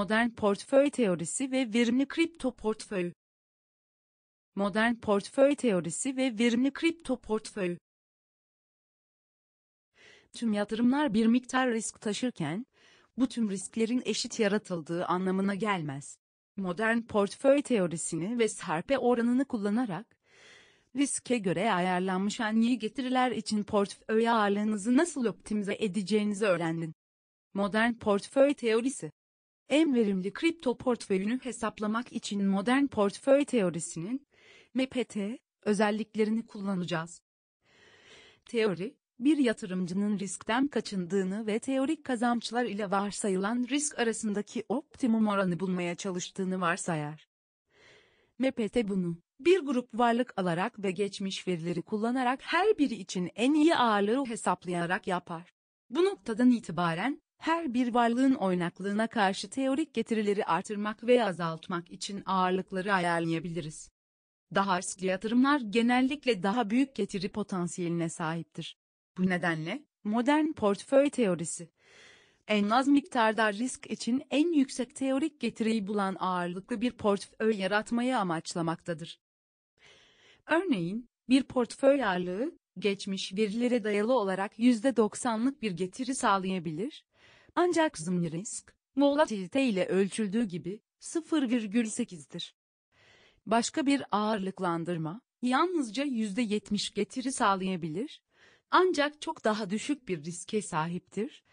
Modern portföy teorisi ve verimli kripto portföy. Modern portföy teorisi ve verimli kripto portföy. Tüm yatırımlar bir miktar risk taşırken bu tüm risklerin eşit yaratıldığı anlamına gelmez. Modern portföy teorisini ve serpe oranını kullanarak riske göre ayarlanmış en getiriler için portföy ağırlığınızı nasıl optimize edeceğinizi öğrendin. Modern portföy teorisi en verimli kripto portföyünü hesaplamak için modern portföy teorisinin MPT özelliklerini kullanacağız. Teori, bir yatırımcının riskten kaçındığını ve teorik kazançlar ile varsayılan risk arasındaki optimum oranı bulmaya çalıştığını varsayar. MPT bunu, bir grup varlık alarak ve geçmiş verileri kullanarak her biri için en iyi ağırlığı hesaplayarak yapar. Bu noktadan itibaren, her bir varlığın oynaklığına karşı teorik getirileri artırmak veya azaltmak için ağırlıkları ayarlayabiliriz. Daha riskli yatırımlar genellikle daha büyük getiri potansiyeline sahiptir. Bu nedenle, modern portföy teorisi, en az miktarda risk için en yüksek teorik getiriyi bulan ağırlıklı bir portföy yaratmayı amaçlamaktadır. Örneğin, bir portföy ağırlığı, geçmiş verilere dayalı olarak %90'lık bir getiri sağlayabilir ancak zımni risk, volatilite ile ölçüldüğü gibi 0,8'dir. Başka bir ağırlıklandırma, yalnızca %70 getiri sağlayabilir, ancak çok daha düşük bir riske sahiptir.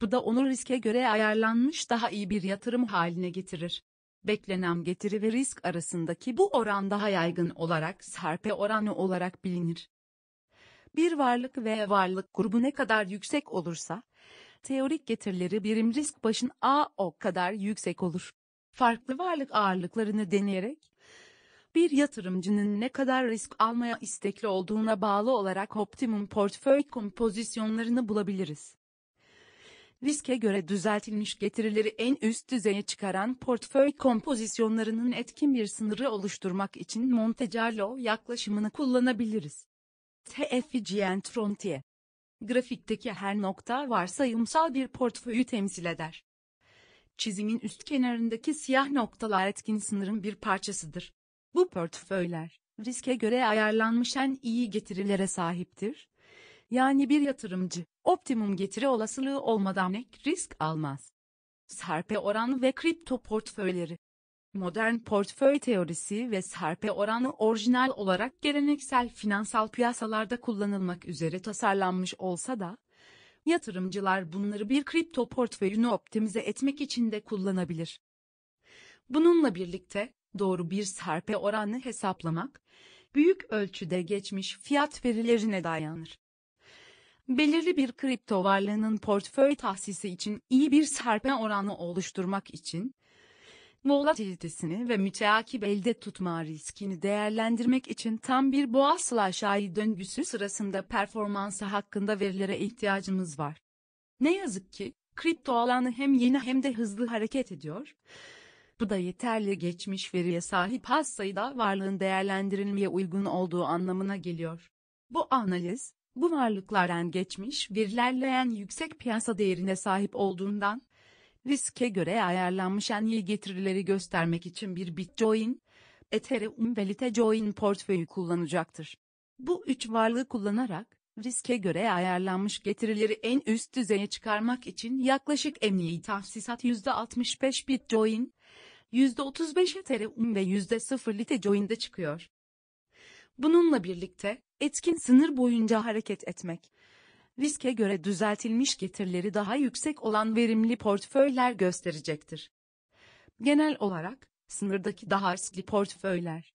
Bu da onu riske göre ayarlanmış daha iyi bir yatırım haline getirir. Beklenen getiri ve risk arasındaki bu oran daha yaygın olarak serpe oranı olarak bilinir. Bir varlık ve varlık grubu ne kadar yüksek olursa, teorik getirileri birim risk başın a o kadar yüksek olur. Farklı varlık ağırlıklarını deneyerek, bir yatırımcının ne kadar risk almaya istekli olduğuna bağlı olarak optimum portföy kompozisyonlarını bulabiliriz. Riske göre düzeltilmiş getirileri en üst düzeye çıkaran portföy kompozisyonlarının etkin bir sınırı oluşturmak için Monte Carlo yaklaşımını kullanabiliriz. TFGN Frontier Grafikteki her nokta varsayımsal bir portföyü temsil eder. Çizimin üst kenarındaki siyah noktalar etkin sınırın bir parçasıdır. Bu portföyler, riske göre ayarlanmış en iyi getirilere sahiptir. Yani bir yatırımcı, optimum getiri olasılığı olmadan ek risk almaz. Serpe oranı ve kripto portföyleri Modern portföy teorisi ve serpe oranı orijinal olarak geleneksel finansal piyasalarda kullanılmak üzere tasarlanmış olsa da, yatırımcılar bunları bir kripto portföyünü optimize etmek için de kullanabilir. Bununla birlikte, doğru bir serpe oranı hesaplamak, büyük ölçüde geçmiş fiyat verilerine dayanır. Belirli bir kripto varlığının portföy tahsisi için iyi bir serpe oranı oluşturmak için, volatilitesini ve müteakip elde tutma riskini değerlendirmek için tam bir boğa aşağı döngüsü sırasında performansı hakkında verilere ihtiyacımız var. Ne yazık ki, kripto alanı hem yeni hem de hızlı hareket ediyor. Bu da yeterli geçmiş veriye sahip az sayıda varlığın değerlendirilmeye uygun olduğu anlamına geliyor. Bu analiz, bu varlıklardan geçmiş verilerle en yüksek piyasa değerine sahip olduğundan, riske göre ayarlanmış en iyi getirileri göstermek için bir Bitcoin, Ethereum ve Litecoin portföyü kullanacaktır. Bu üç varlığı kullanarak, riske göre ayarlanmış getirileri en üst düzeye çıkarmak için yaklaşık emniyet tahsisat %65 Bitcoin, %35 Ethereum ve %0 Litecoin'de çıkıyor. Bununla birlikte, etkin sınır boyunca hareket etmek, riske göre düzeltilmiş getirileri daha yüksek olan verimli portföyler gösterecektir. Genel olarak, sınırdaki daha riskli portföyler,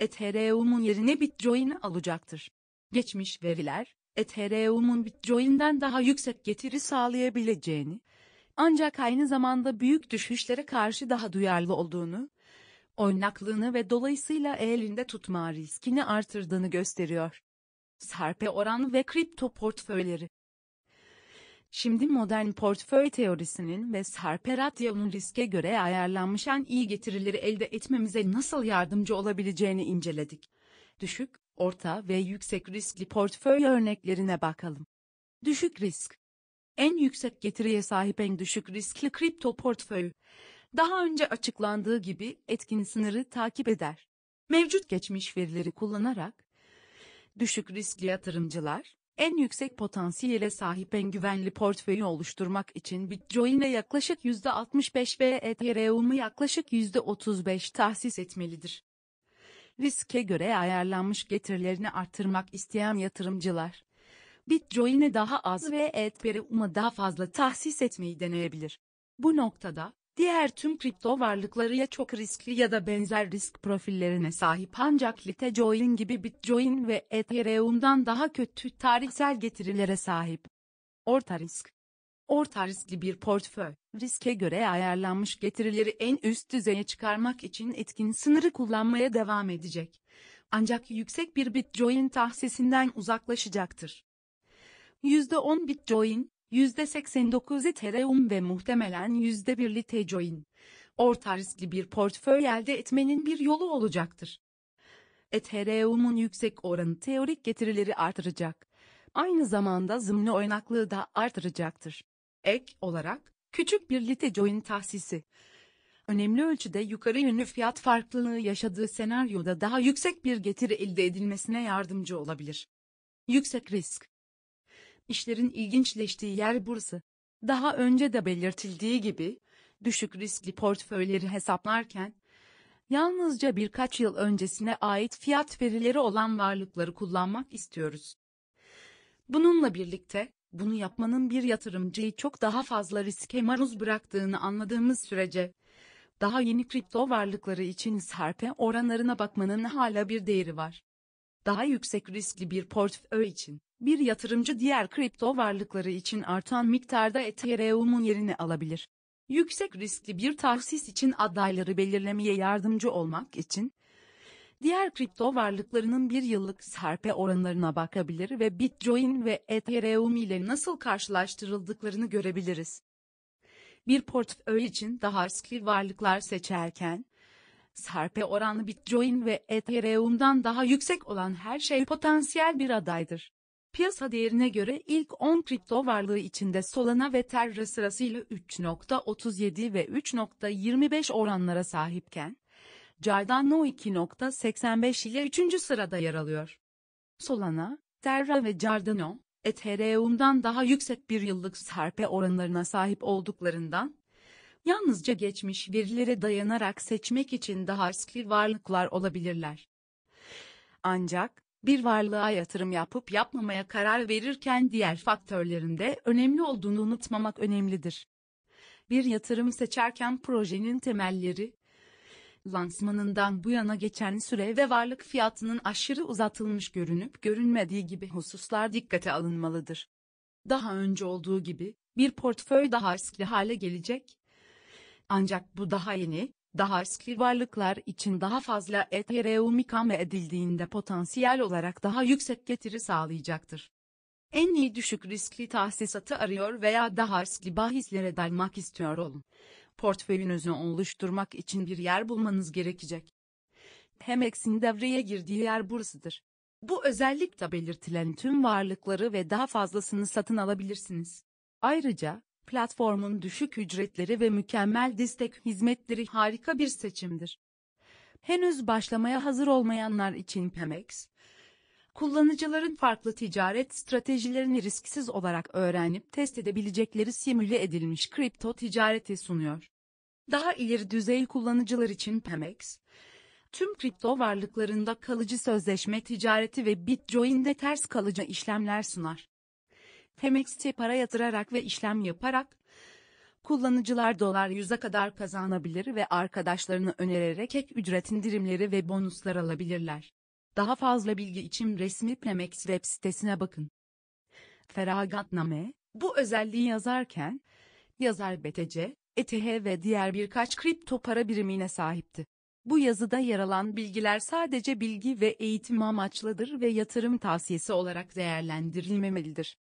Ethereum'un yerine Bitcoin'i alacaktır. Geçmiş veriler, Ethereum'un Bitcoin'den daha yüksek getiri sağlayabileceğini, ancak aynı zamanda büyük düşüşlere karşı daha duyarlı olduğunu, oynaklığını ve dolayısıyla elinde tutma riskini artırdığını gösteriyor. Sarpe oran ve kripto portföyleri. Şimdi modern portföy teorisinin ve serpe ratyonun riske göre ayarlanmış en iyi getirileri elde etmemize nasıl yardımcı olabileceğini inceledik. Düşük, orta ve yüksek riskli portföy örneklerine bakalım. Düşük risk. En yüksek getiriye sahip en düşük riskli kripto portföyü. Daha önce açıklandığı gibi etkin sınırı takip eder. Mevcut geçmiş verileri kullanarak düşük riskli yatırımcılar, en yüksek potansiyele sahip en güvenli portföyü oluşturmak için Bitcoin'e yaklaşık %65 ve Ethereum'u yaklaşık %35 tahsis etmelidir. Riske göre ayarlanmış getirilerini artırmak isteyen yatırımcılar, Bitcoin'e daha az ve Ethereum'a daha fazla tahsis etmeyi deneyebilir. Bu noktada, Diğer tüm kripto varlıkları ya çok riskli ya da benzer risk profillerine sahip ancak Litecoin gibi Bitcoin ve Ethereum'dan daha kötü tarihsel getirilere sahip. Orta risk Orta riskli bir portföy, riske göre ayarlanmış getirileri en üst düzeye çıkarmak için etkin sınırı kullanmaya devam edecek. Ancak yüksek bir Bitcoin tahsisinden uzaklaşacaktır. %10 Bitcoin, %89 Ethereum ve muhtemelen %1 Litecoin Orta riskli bir portföy elde etmenin bir yolu olacaktır. Ethereum'un yüksek oranı teorik getirileri artıracak. Aynı zamanda zımni oynaklığı da artıracaktır. Ek olarak, küçük bir Litecoin tahsisi. Önemli ölçüde yukarı yönlü fiyat farklılığı yaşadığı senaryoda daha yüksek bir getiri elde edilmesine yardımcı olabilir. Yüksek risk İşlerin ilginçleştiği yer burası. Daha önce de belirtildiği gibi, düşük riskli portföyleri hesaplarken, yalnızca birkaç yıl öncesine ait fiyat verileri olan varlıkları kullanmak istiyoruz. Bununla birlikte, bunu yapmanın bir yatırımcıyı çok daha fazla riske maruz bıraktığını anladığımız sürece, daha yeni kripto varlıkları için sarpe oranlarına bakmanın hala bir değeri var daha yüksek riskli bir portföy için, bir yatırımcı diğer kripto varlıkları için artan miktarda Ethereum'un yerini alabilir. Yüksek riskli bir tahsis için adayları belirlemeye yardımcı olmak için, diğer kripto varlıklarının bir yıllık serpe oranlarına bakabilir ve Bitcoin ve Ethereum ile nasıl karşılaştırıldıklarını görebiliriz. Bir portföy için daha riskli varlıklar seçerken, Sarpe oranlı Bitcoin ve Ethereum'dan daha yüksek olan her şey potansiyel bir adaydır. Piyasa değerine göre ilk 10 kripto varlığı içinde Solana ve Terra sırasıyla 3.37 ve 3.25 oranlara sahipken, Cardano 2.85 ile 3. sırada yer alıyor. Solana, Terra ve Cardano, Ethereum'dan daha yüksek bir yıllık sarpe oranlarına sahip olduklarından, yalnızca geçmiş verilere dayanarak seçmek için daha riskli varlıklar olabilirler. Ancak, bir varlığa yatırım yapıp yapmamaya karar verirken diğer faktörlerin de önemli olduğunu unutmamak önemlidir. Bir yatırım seçerken projenin temelleri, lansmanından bu yana geçen süre ve varlık fiyatının aşırı uzatılmış görünüp görünmediği gibi hususlar dikkate alınmalıdır. Daha önce olduğu gibi, bir portföy daha riskli hale gelecek, ancak bu daha yeni, daha eski varlıklar için daha fazla Ethereum ikame edildiğinde potansiyel olarak daha yüksek getiri sağlayacaktır. En iyi düşük riskli tahsisatı arıyor veya daha riskli bahislere dalmak istiyor olun. Portföyünüzü oluşturmak için bir yer bulmanız gerekecek. Hemex'in devreye girdiği yer burasıdır. Bu özellikle belirtilen tüm varlıkları ve daha fazlasını satın alabilirsiniz. Ayrıca, Platformun düşük ücretleri ve mükemmel destek hizmetleri harika bir seçimdir. Henüz başlamaya hazır olmayanlar için Pemex, kullanıcıların farklı ticaret stratejilerini risksiz olarak öğrenip test edebilecekleri simüle edilmiş kripto ticareti sunuyor. Daha ileri düzey kullanıcılar için Pemex, tüm kripto varlıklarında kalıcı sözleşme ticareti ve Bitcoin'de ters kalıcı işlemler sunar. Pemex'te para yatırarak ve işlem yaparak kullanıcılar dolar 100'e kadar kazanabilir ve arkadaşlarını önererek ek ücret indirimleri ve bonuslar alabilirler. Daha fazla bilgi için resmi Femex web sitesine bakın. Feragatname, bu özelliği yazarken, yazar BTC, ETH ve diğer birkaç kripto para birimine sahipti. Bu yazıda yer alan bilgiler sadece bilgi ve eğitim amaçlıdır ve yatırım tavsiyesi olarak değerlendirilmemelidir.